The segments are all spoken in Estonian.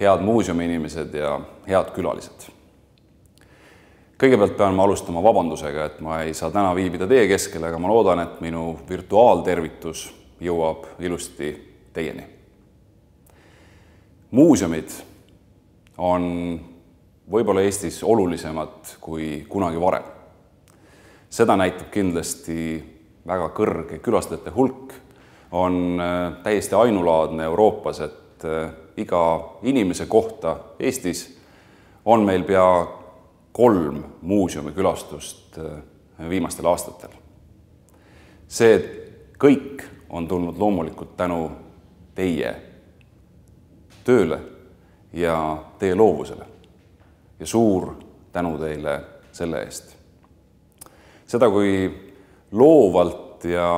head muuseumiinimesed ja head külalised. kõigepealt pean ma alustama vabandusega, et ma ei saa täna viibida teie keskel, aga ma loodan, et minu virtuaaltervitus jõuab ilusti teieni. muuseumid on võib-olla Eestis olulisemad kui kunagi varem. seda näitab kindlasti väga kõrge külastajate hulk, on äh, täiesti ainulaadne Euroopas, et äh, iga inimese kohta Eestis on meil pea kolm muuseumikülastust äh, viimastel aastatel. see kõik on tulnud loomulikult tänu teie tööle ja teie loovusele. ja suur tänu teile selle eest. seda, kui loovalt ja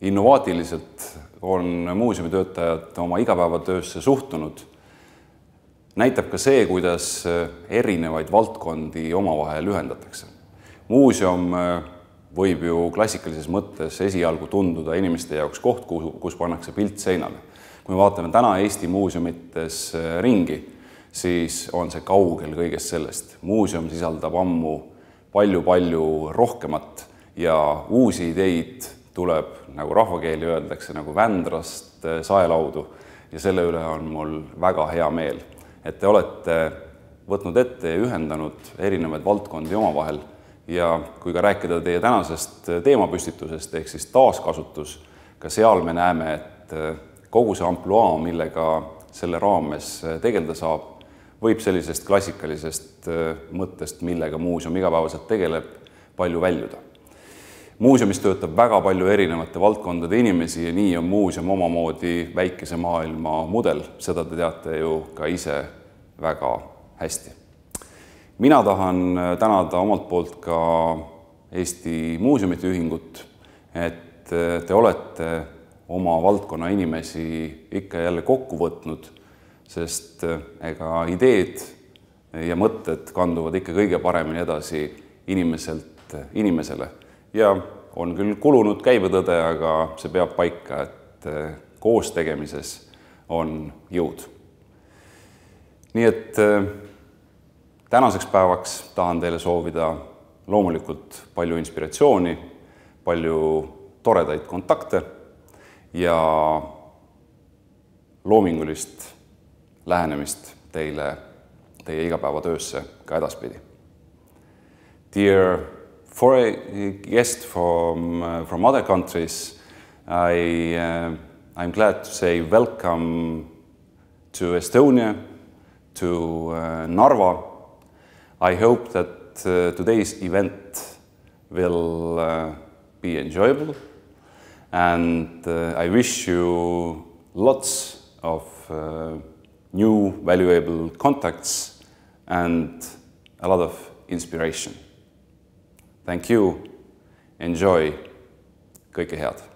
innovaatiliselt on muuseumitöötajad oma igapäevatöösse suhtunud, näitab ka see, kuidas eh, erinevaid valdkondi omavahel ühendatakse. muuseum eh, võib ju klassikalises mõttes esialgu tunduda inimeste jaoks koht, kuhu, kus pannakse pilt seinale. kui me vaatame täna Eesti muuseumites eh, ringi, siis on see kaugel kõigest sellest. muuseum sisaldab ammu palju-palju rohkemat ja uusi ideid tuleb, nagu rahvakeeli öeldakse, nagu Vändrast eh, saelaudu ja selle üle on mul väga hea meel, et te olete võtnud ette ja ühendanud erinevaid valdkondi omavahel ja kui ka rääkida teie tänasest eh, teemapüstitusest ehk siis taaskasutus, ka seal me näeme, et eh, kogu see ampluaa, millega selle raames tegeleda saab, võib sellisest klassikalisest mõttest, millega muuseum igapäevaselt tegeleb, palju väljuda muuseumis töötab väga palju erinevate valdkondade inimesi ja nii on muuseum omamoodi väikese maailma mudel, seda te teate ju ka ise väga hästi. mina tahan äh, tänada omalt poolt ka Eesti Muuseumite Ühingut, et äh, te olete oma valdkonna inimesi ikka ja jälle kokku võtnud, sest äh, ega ideed ja mõtted kanduvad ikka kõige paremini edasi inimeselt inimesele ja on küll kulunud käibetõde, aga see peab paika, et eh, koos tegemises on jõud. nii et eh, tänaseks päevaks tahan teile soovida loomulikult palju inspiratsiooni, palju toredaid kontakte ja loomingulist lähenemist teile, teie igapäevatöösse ka edaspidi. Dear a guest from, uh, from other countries, I, uh, I'm glad to say welcome to Estonia, to uh, Narva. I hope that today's event will be enjoyable and uh, I wish you lots of uh, new valuable contacts and a lot of inspiration. Thank you. Enjoy. Quick je